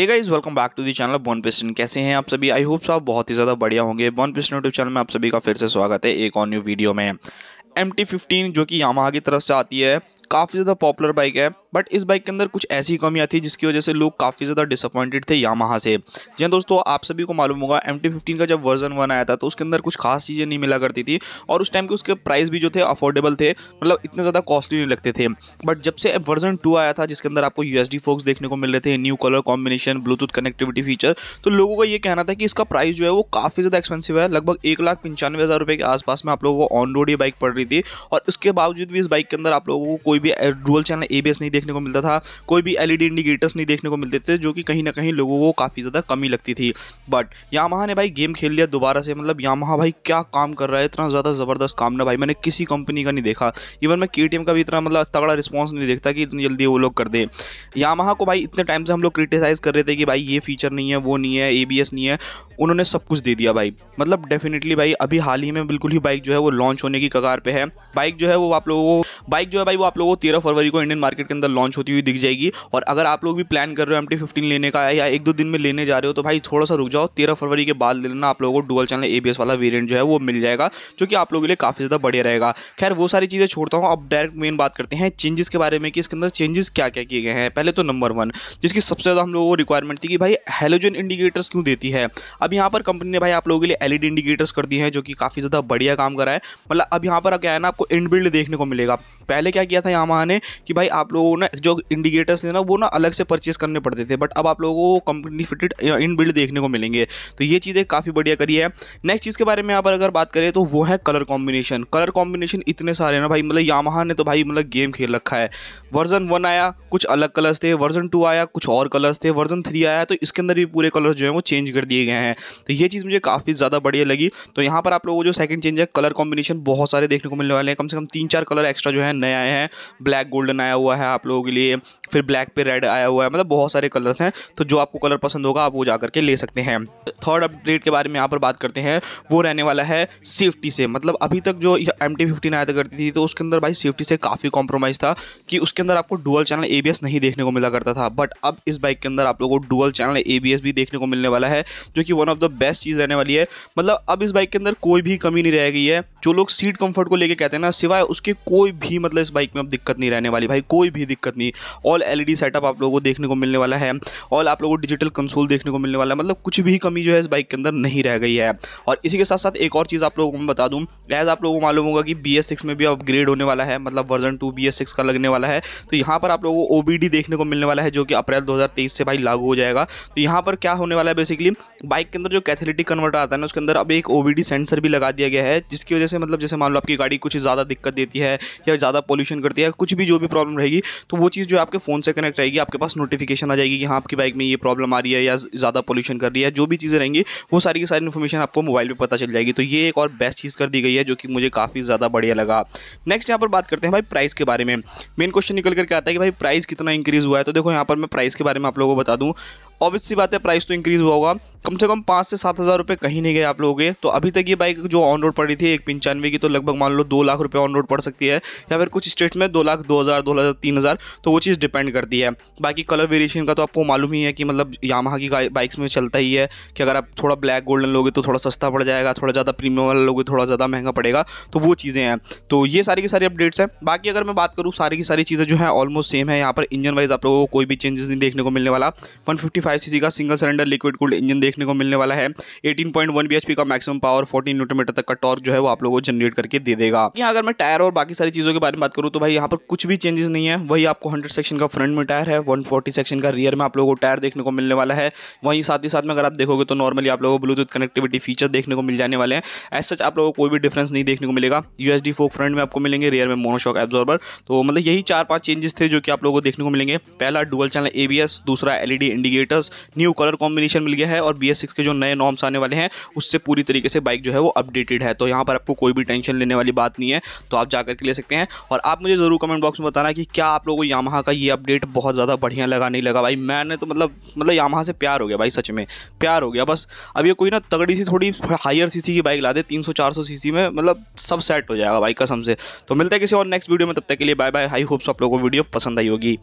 hey guys welcome back to the channel Bon Piston कैसे हैं आप सभी आई होप आप बहुत ही ज़्यादा बढ़िया होंगे बॉन पिस्टन यूट्यूब चैनल में आप सभी का फिर से स्वागत है एक और न्यू वीडियो में एम टी जो कि यामाहा की तरफ से आती है काफ़ी ज़्यादा पॉपुलर बाइक है बट इस बाइक के अंदर कुछ ऐसी कमियाँ थी जिसकी वजह से लोग काफ़ी ज़्यादा डिसअपॉइंटेड थे यामाहा से जी हाँ दोस्तों आप सभी को मालूम होगा एम टी का जब वर्जन वन आया था तो उसके अंदर कुछ खास चीज़ें नहीं मिला करती थी और उस टाइम के उसके प्राइस भी जो थे अफोर्डेबल थे मतलब इतने ज़्यादा कॉस्टली नहीं लगते थे बट जब से वर्जन टू आया था जिसके अंदर आपको यू एस फोक्स देखने को मिल रहे थे new colour combination Bluetooth connectivity feature तो लोगों का ये कहना था कि इसका प्राइस जो है वो काफ़ी ज़्यादा एक्सपेंसिव है लगभग एक लाख पंचानवे हज़ार रुपये के आसपास में आप लोगों को ऑन रोड ये बाइक पड़ रही थी और इसके बावजूद भी इस बाइक के अंदर आप लोगों को कोई कोई भी डुअल चैनल ए नहीं देखने को मिलता था कोई भी एल इंडिकेटर्स e नहीं देखने को मिलते थे जो कि कहीं ना कहीं लोगों को काफ़ी ज़्यादा कमी लगती थी बट यामाहा ने भाई गेम खेल लिया दोबारा से मतलब यामाहा भाई क्या काम कर रहा है इतना ज़्यादा ज़बरदस्त काम ना भाई मैंने किसी कंपनी का नहीं देखा इवन मैं के का भी इतना मतलब तगड़ा रिस्पॉन्स नहीं देखता कि इतनी जल्दी वो लोग कर दें यामाहा को भाई इतने टाइम से हम लोग क्रिटिसाइज़ कर रहे थे कि भाई ये फीचर नहीं है वो नहीं है ए नहीं है उन्होंने सब कुछ दे दिया भाई मतलब डेफिनेटली भाई अभी हाल ही में बिल्कुल ही बाइक जो है वो लॉन्च होने की कगार पे है बाइक जो है वो आप लोगों को बाइक जो है भाई वो आप लोगों वो तेरह फरवरी को इंडियन मार्केट के अंदर लॉन्च होती हुई दिख जाएगी और अगर आप लोग भी प्लान कर रहे हो एम टी फिफ्टीन लेने का या एक दो दिन में लेने जा रहे हो तो भाई थोड़ा सा रुक जाओ तेरह फरवरी के बाद लेना आप लोगों को डुअल चैनल ए वाला वेरियंट जो है वो मिल जाएगा जो कि आप लोगों के लिए काफ़ी ज़्यादा बढ़िया रहेगा खैर वो सारी चीज़ें छोड़ता हूँ अब डायरेक्ट मेन बात करते हैं चेंजेस के बारे में कि इसके अंदर चेंजेस क्या क्या किए गए हैं पहले तो नंबर वन जिसकी सबसे ज़्यादा हम लोगों को रिक्वायरमेंट थी कि भाई हेलोजन इंडिकेटर्स क्यों देती है अब यहाँ पर कंपनी ने भाई आप लोगों के लिए एलईडी इंडिकेटर्स कर दिए हैं जो कि काफ़ी ज़्यादा बढ़िया काम करा है मतलब अब यहाँ पर क्या है ना आपको इनबिल्ड देखने को मिलेगा पहले क्या किया था आमान ने कि भाई आप लोगों ने जो इंडिकेटर्स थे ना वो ना अलग से परचेस करने पड़ते थे बट अब आप लोगों को कंपनी फिटेड इन बिल्ड देखने को मिलेंगे तो ये चीज़ें काफ़ी बढ़िया करी है नेक्स्ट चीज़ के बारे में यहाँ पर अगर बात करें तो वो है कलर कॉम्बिनेशन कलर कॉम्बिनेशन इतने सारे ना भाई मतलब यामाहा ने तो भाई मतलब गेम खेल रखा है वर्जन वन आया कुछ अलग कलर्स थे वर्जन टू आया कुछ और कलर्स थे वर्जन थ्री आया तो इसके अंदर भी पूरे कलर जो है वो चेंज कर दिए गए हैं तो ये चीज़ मुझे काफ़ी ज़्यादा बढ़िया लगी तो यहाँ पर आप लोगों को जो सेकंड चेंज है कलर कॉम्बिनेशन बहुत सारे देखने को मिलने वाले हैं कम से कम तीन चार कलर एक्स्ट्रा जो है नए आए हैं ब्लैक गोल्डन आया हुआ है आप लोगों के लिए फिर ब्लैक पे रेड आया हुआ है मतलब बहुत सारे कलर्स हैं तो जो आपको कलर पसंद होगा आप वो जा करके ले सकते हैं थर्ड अपडेट के बारे में यहाँ पर बात करते हैं वो रहने वाला है सेफ्टी से मतलब अभी तक जो एम टी फिफ्टीन आया करती थी तो उसके अंदर भाई सेफ्टी से काफ़ी कॉम्प्रोमाइज़ था कि उसके अंदर आपको डुअल चैनल ए नहीं देखने को मिला करता था बट अब इस बाइक के अंदर आप लोगों को डुअल चैनल ए भी देखने को मिलने वाला है जो कि वन ऑफ द बेस्ट चीज़ रहने वाली है मतलब अब इस बाइक के अंदर कोई भी कमी नहीं रह गई है जो लोग सीट कंफर्ट को लेकर कहते हैं ना सिवाय उसके कोई भी मतलब इस बाइक में दिक्कत नहीं रहने वाली भाई कोई भी दिक्कत नहीं ऑल एलईडी सेटअप आप लोगों को देखने को मिलने वाला है ऑल आप लोगों को डिजिटल कंसोल देखने को मिलने वाला है मतलब कुछ भी कमी जो है इस बाइक के अंदर नहीं रह गई है और इसी के साथ साथ एक और चीज़ आप लोगों को मैं बता दूँ एज आप लोगों को मालूम होगा कि बी में भी अपग्रेड होने वाला है मतलब वर्जन टू बी का लगने वाला है तो यहाँ पर आप लोगों को ओ देखने को मिलने वाला है जो कि अप्रैल दो से भाई लागू हो जाएगा तो यहाँ पर क्या होने वाला है बेसिकली बाइक के अंदर जो कैथेलिटिक कन्वर्टर आता है ना उसके अंदर अब एक ओ सेंसर भी लगा दिया गया है जिसकी वजह से मतलब जैसे मान लो आपकी गाड़ी कुछ ज़्यादा दिक्कत देती है या ज़्यादा पोल्यूशन करती है सकती है कुछ भी जो भी प्रॉब्लम रहेगी तो वो चीज़ जो आपके फ़ोन से कनेक्ट रहेगी आपके पास नोटिफिकेशन आ जाएगी कि हाँ आपकी बाइक में ये प्रॉब्लम आ रही है या ज़्यादा पोल्यूशन कर रही है जो भी चीज़ें रहेंगी वो सारी की सारी इन्फॉर्मेशन आपको मोबाइल पर पता चल जाएगी तो ये एक और बेस्ट चीज़ कर दी गई है जो कि मुझे काफ़ी ज़्यादा बढ़िया लगा नेक्स्ट यहाँ पर बात करते हैं भाई प्राइस के बारे में मेन क्वेश्चन निकल करके आता है कि भाई प्राइस कितना इंक्रीज़ हुआ है तो देखो यहाँ पर मैं प्राइस के बारे में आप लोगों को बता दूँ ऑब्वियस सी बात है प्राइस तो इंक्रीज़ हुआ होगा कम से कम पाँच से सात हज़ार रुपये कहीं नहीं गए आप लोगों के तो अभी तक ये बाइक जो ऑन रोड पड़ी थी एक पंचानवे की तो लगभग मान लो दो लाख रुपये ऑन रोड पड़ सकती है या फिर कुछ स्टेट्स में दो लाख दो हज़ार दो हज़ार तीन हज़ार तो वो चीज़ डिपेंड करती है बाकी कलर वेरिएशन का तो आपको मालूम ही है कि मतलब यामाहा की बाइक्स में चलता ही है कि अगर आप थोड़ा ब्लैक गोल्डन लोगे तो थोड़ा सस्ता पड़ जाएगा थोड़ा ज़्यादा प्रीमियम वाला लोगे थोड़ा ज़्यादा महंगा पड़ेगा तो वो चीज़ें हैं तो ये सारी की सारी अपडेट्स हैं बाकी अगर मैं बात करूँ सारी की सारी चीज़ें जो है ऑलमोस्ट सेम है यहाँ पर इंजन वाइज आप लोगों को कोई भी चेंजेस नहीं देखने को मिलने वाला वन फिफ्टी सीसी का single cylinder liquid cooled engine देखने को मिलने वाला है 18.1 बीएचपी का मैक्सिमम पावर 14 न्यूटन मीटर तक का टॉर्क जो है वो आप लोगों को जनरेट करके दे देगा यहाँ अगर मैं टायर और बाकी सारी चीज़ों के बारे में बात करूँ तो भाई यहाँ पर कुछ भी चेंजेस नहीं है वही आपको हंड्रेड सेक्शन का फ्रंट में टायर है वन सेक्शन का रियर में आप लोगों को टायर देखने को मिलने वाला है वहीं साथ ही साथ में अगर आप देखोगे तो नॉर्मली आप लोगों को ब्लूटूथ कनेक्टिविटी फीचर देखने को मिल जाने वाले हैं एज सच आप लोगों को कोई भी डिफरेंस नहीं देखने को मिलेगा यूएसडी फोक फ्रंट में आपको मिलेंगे रियर में मोनोशॉक एब्जॉर्बर तो मतलब यही चार पांच चेंजेस थे जो कि आप लोगों को देखने को मिलेंगे पहला डुअल चैनल एबीएस दूसरा LED indicator e features new colour combination मिल गया है और बी के जो नए नॉर्म्स आने वाले हैं उससे पूरी तरीके से बाइक जो है वो अपडेटेड है तो यहाँ पर आपको कोई भी टेंशन लेने वाली बात नहीं है तो आप जाकर के ले सकते हैं और आप मुझे ज़रूर कमेंट बॉक्स में बताना कि क्या आप लोगों को यामहा का ये अपडेट बहुत ज़्यादा बढ़िया लगा नहीं लगा भाई मैंने तो मतलब मतलब यामाहा से प्यार हो गया भाई सच में प्यार हो गया बस अब ये कोई ना तगड़ी सी थोड़ी हायर सीसी की बाइक ला दे 300 400 सीसी में मतलब सब सेट हो जाएगा भाई कसम से तो मिलता है किसी और नेक्स्ट वीडियो में तब तक के लिए बाय बाय आई होप्स आप लोगों को वीडियो पसंद आई होगी